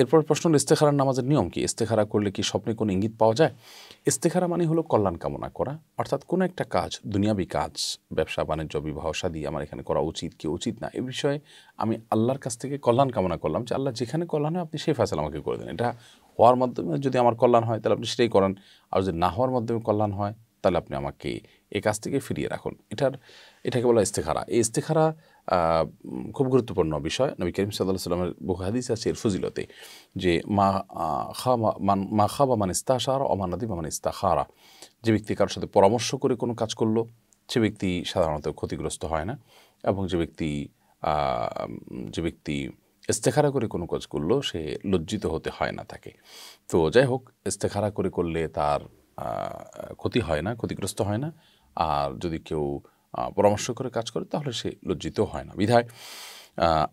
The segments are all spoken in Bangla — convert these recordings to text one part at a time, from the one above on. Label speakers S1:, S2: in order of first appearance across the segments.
S1: এরপর প্রশ্ন হল ইস্তেখারার নামাজের নিয়ম কি ইস্তেখারা করলে কি স্বপ্নে কোনো ইঙ্গিত পাওয়া যায় ইস্তেখারা মানে হলো কল্যাণ কামনা করা অর্থাৎ কোনো একটা কাজ দুনিয়াবি কাজ ব্যবসা বাণিজ্য বিবাহ সাদী আমার এখানে করা উচিত কি উচিত না এ বিষয়ে আমি আল্লাহর কাছ থেকে কল্যাণ কামনা করলাম যে আল্লাহ যেখানে কল্যাণ হয় আপনি সেই ফ্যাসল আমাকে করে দেন এটা হওয়ার মাধ্যমে যদি আমার কল্যাণ হয় তাহলে আপনি সেটাই করেন আর যদি না হওয়ার মাধ্যমে কল্যাণ হয় তাহলে আপনি আমাকে এই কাজ থেকে ফিরিয়ে রাখুন এটার এটাকে বলা ইস্তেখারা এই ইস্তেখারা খুব গুরুত্বপূর্ণ বিষয় নবী করিম সাল্লাহ সাল্লামের হাদিস আছে এর ফজিলতে যে মা খা মা খা বা মান ইস্তাহারা অমানাদি বা মান ইস্তাহারা যে ব্যক্তি কারোর সাথে পরামর্শ করে কোনো কাজ করলো সে ব্যক্তি সাধারণত ক্ষতিগ্রস্ত হয় না এবং যে ব্যক্তি যে ব্যক্তি ইস্তেখারা করে কোনো কাজ করলো সে লজ্জিত হতে হয় না তাকে তো যাই হোক ইস্তেখারা করে করলে তার ক্ষতি হয় না ক্ষতিগ্রস্ত হয় না আর যদি কেউ পরামর্শ করে কাজ করে তাহলে সে লজ্জিত হয় না বিধায়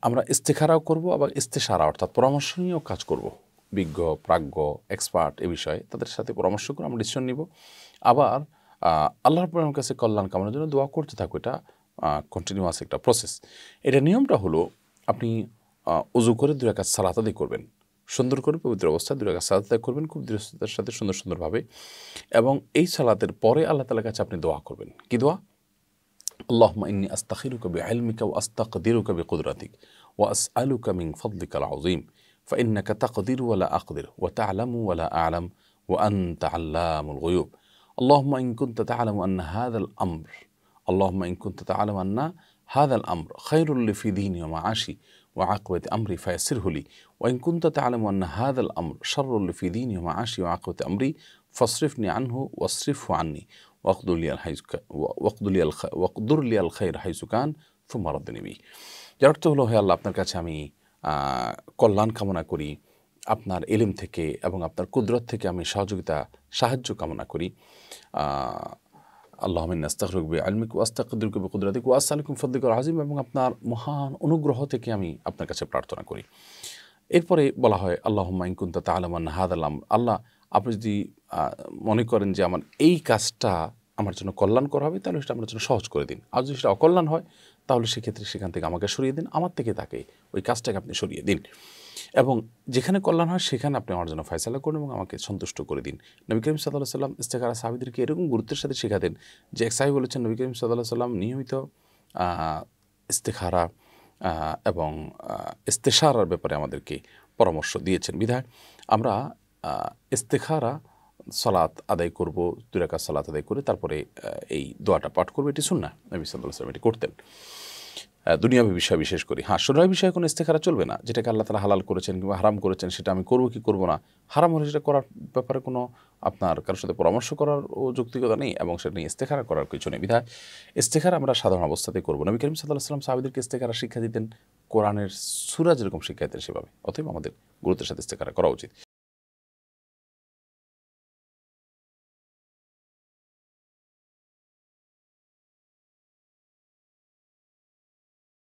S1: আমরা ইস্তেখারাও করব আবার ইস্তেসারা অর্থাৎ পরামর্শ নিয়েও কাজ করব বিজ্ঞ প্রাজ্ঞ এক্সপার্ট এ বিষয়ে তাদের সাথে পরামর্শ করে আমরা ডিসিশন নিব আবার আল্লাহর প্রেমের কাছে কল্যাণ কামানোর জন্য দোয়া করতে থাকো এটা কন্টিনিউয়াস একটা প্রসেস এটা নিয়মটা হলো আপনি উজু করে দু একা সালাতাদি করবেন সুন্দর করে পবিত্র অবস্থা দুই রাকাত সালাত আদায় করবেন খুব দৃঢ়তার সাথে সুন্দর সুন্দরভাবে এবং এই সালাতের পরে আল্লাহ তাআলার কাছে আপনি দোয়া করবেন কি দোয়া اللهم إني أستخيرك بعلمك وأستقدرك بقدرتك وأسألك من فضلك العظيم فإنك تقدر ولا أقدر وتعلم ولا أعلم وأنت علام الغيوب اللهم إن كنت تعلم أن هذا الأمر اللهم إن كنت تعلم أن هذا الأمر خير لي في ديني ومعاشي وعاقبة أمري فيسره لي وإن كنت تعلم أن هذا الأمر شر في ديني ومعاشي وعاقبة أمري فاصرفني عنه واصرفه عني واقدر لي الحيث واقدر لي واقدر لي الخير حيث كان ثم ردني به যার অর্থ হলো হে আল্লাহ আপনার কাছে আমি কল্যাণ কামনা করি আপনার এলিম থেকে এবং আপনার কুদরত থেকে আমি সহযোগিতা সাহায্য কামনা করি আল্লাহ নাস্তাক বে আলমিক ওয়াস্তাকদুরকে বেকুদরাতিক ওয়াসালিকুম ফদ্দিকর আজিম এবং আপনার মহান অনুগ্রহ থেকে আমি আপনার কাছে প্রার্থনা করি এরপরে বলা হয় আল্লাহ মাইকুন্তা তালামান হাদ আলাম আল্লাহ আপনি যদি মনে করেন যে আমার এই কাজটা আমার জন্য কল্যাণ করা হবে তাহলে সেটা আমার জন্য সহজ করে দিন আর যদি সেটা অকল্যাণ হয় তাহলে সেক্ষেত্রে সেখান থেকে আমাকে সরিয়ে দিন আমার থেকে তাকে ওই কাজটাকে আপনি সরিয়ে দিন এবং যেখানে কল্যাণ হয় সেখানে আপনি আমার জন্য ফয়সালা করুন এবং আমাকে সন্তুষ্ট করে দিন নবী করিম সাল্লাহ সাল্লাম ইস্তেকারা সাহাবিদেরকে এরকম গুরুত্বের সাথে শেখাতেন যে এক সাহেব বলেছেন নবী করিম সাল্লাহ সাল্লাম নিয়মিত ইস্তেখারা এবং ইস্তেসারার ব্যাপারে আমাদেরকে পরামর্শ দিয়েছেন বিধায় আমরা ইস্তেখারা সলাত আদায় করব দুরাকা সালাত আদায় করে তারপরে এই দোয়াটা পাঠ করবো এটি শুন না নবী সাল্লাহ সাল্লাম এটি করতেন দুনিয়াবি বিষয় বিশেষ করি হ্যাঁ সোনার বিষয়ে কোনো ইস্তেখারা চলবে না যেটাকে আল্লাহ তালা হালাল করেছেন কিংবা হারাম করেছেন সেটা আমি করবো কি করবো না হারাম হলে সেটা করার ব্যাপারে কোনো আপনার কারোর সাথে পরামর্শ করার ও যৌক্তিকতা নেই এবং সেটা নিয়ে ইস্তেখারা করার কিছু নেই বিধায় ইস্তেখারা আমরা সাধারণ অবস্থাতে করবো নবী করিম সাল্লাহ সাল্লাম সাহাবিদেরকে ইস্তেখারা শিক্ষা দিতেন কোরআনের সুরা যেরকম শিক্ষা দিতেন সেভাবে অতএব আমাদের গুরুত্বের সাথে ইস্তেখারা করা উচিত